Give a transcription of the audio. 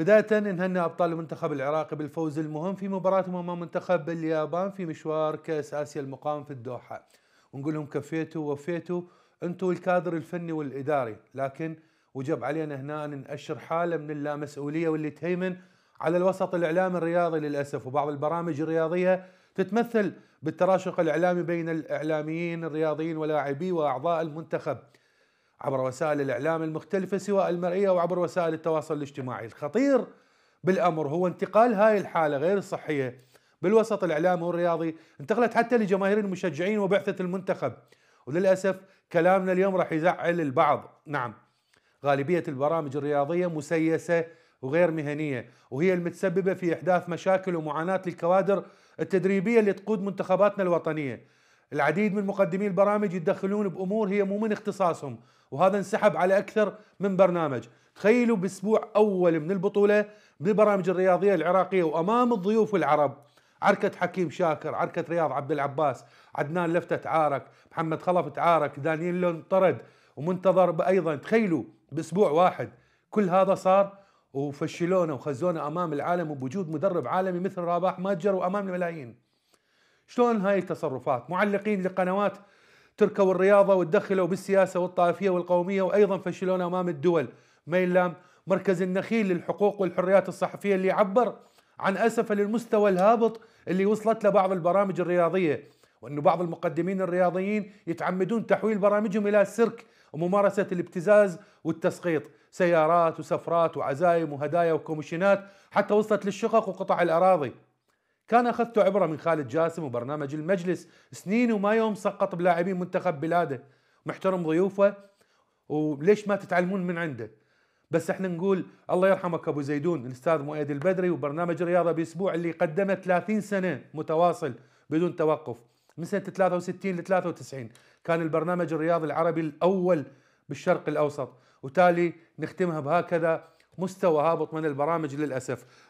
بداية نهنئ أبطال المنتخب العراقي بالفوز المهم في مباراتهم أمام منتخب اليابان في مشوار كأس آسيا المقام في الدوحة ونقول لهم كفيتوا ووفيتوا انتم الكادر الفني والإداري لكن وجب علينا هنا أن نأشر حالة من اللامسؤولية واللي تهيمن على الوسط الإعلامي الرياضي للأسف وبعض البرامج الرياضية تتمثل بالتراشق الإعلامي بين الإعلاميين الرياضيين ولاعبي وأعضاء المنتخب عبر وسائل الإعلام المختلفة سواء المرئية أو عبر وسائل التواصل الاجتماعي الخطير بالأمر هو انتقال هاي الحالة غير الصحية بالوسط الإعلامي والرياضي انتقلت حتى لجماهير المشجعين وبعثة المنتخب وللأسف كلامنا اليوم راح يزعل البعض نعم غالبية البرامج الرياضية مسيسة وغير مهنية وهي المتسببة في إحداث مشاكل ومعاناة للكوادر التدريبية اللي تقود منتخباتنا الوطنية العديد من مقدمي البرامج يتدخلون بامور هي مو من اختصاصهم وهذا انسحب على اكثر من برنامج تخيلوا باسبوع اول من البطوله بالبرامج الرياضيه العراقيه وامام الضيوف العرب عركة حكيم شاكر عركة رياض عبد العباس عدنان لفتة تعارك محمد خلف تعارك لون انطرد ومنتظر ايضا تخيلوا باسبوع واحد كل هذا صار وفشلونا وخزونا امام العالم وبوجود مدرب عالمي مثل رباح ماجر وامام الملايين شلون هاي التصرفات معلقين لقنوات تركوا الرياضة وتدخلوا بالسياسة والطائفية والقومية وأيضا فشلونا أمام الدول ميلام مركز النخيل للحقوق والحريات الصحفية اللي عبر عن أسفه للمستوى الهابط اللي وصلت له بعض البرامج الرياضية وأنه بعض المقدمين الرياضيين يتعمدون تحويل برامجهم إلى سرك وممارسة الابتزاز والتسقيط سيارات وسفرات وعزايم وهدايا وكوميشنات حتى وصلت للشقق وقطع الأراضي كان اخذت عبره من خالد جاسم وبرنامج المجلس سنين وما يوم سقط بلاعبين منتخب بلاده محترم ضيوفه وليش ما تتعلمون من عنده بس احنا نقول الله يرحمك ابو زيدون الاستاذ مؤيد البدري وبرنامج رياضه باسبوع اللي قدمه 30 سنه متواصل بدون توقف من سنه 63 ل 93 كان البرنامج الرياضي العربي الاول بالشرق الاوسط وتالي نختمها بهكذا مستوى هابط من البرامج للاسف